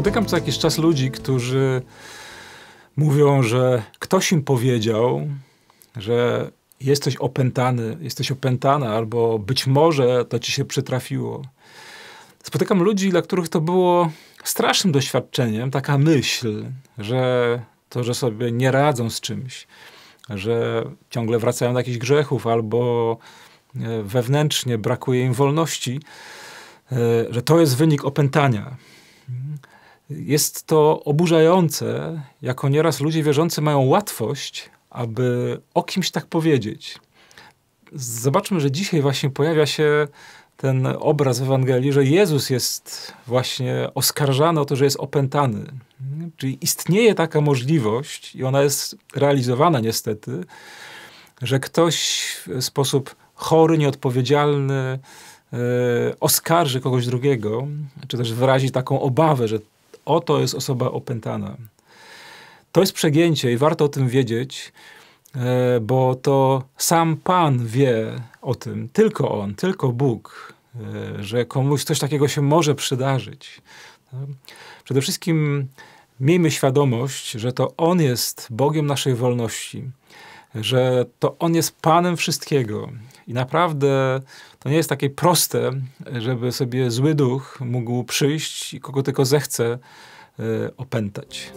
spotykam co jakiś czas ludzi, którzy mówią, że ktoś im powiedział, że jesteś opętany, jesteś opętana, albo być może to ci się przytrafiło. Spotykam ludzi, dla których to było strasznym doświadczeniem, taka myśl, że to, że sobie nie radzą z czymś, że ciągle wracają do jakichś grzechów, albo e, wewnętrznie brakuje im wolności, e, że to jest wynik opętania. Jest to oburzające, jako nieraz ludzie wierzący mają łatwość, aby o kimś tak powiedzieć. Zobaczmy, że dzisiaj właśnie pojawia się ten obraz w Ewangelii, że Jezus jest właśnie oskarżany o to, że jest opętany. Czyli istnieje taka możliwość, i ona jest realizowana niestety, że ktoś w sposób chory, nieodpowiedzialny, e, oskarży kogoś drugiego, czy też wyrazi taką obawę, że oto jest osoba opętana. To jest przegięcie i warto o tym wiedzieć, e, bo to sam Pan wie o tym, tylko On, tylko Bóg, e, że komuś coś takiego się może przydarzyć. Przede wszystkim miejmy świadomość, że to On jest Bogiem naszej wolności że to On jest Panem wszystkiego. I naprawdę to nie jest takie proste, żeby sobie zły duch mógł przyjść i kogo tylko zechce e, opętać.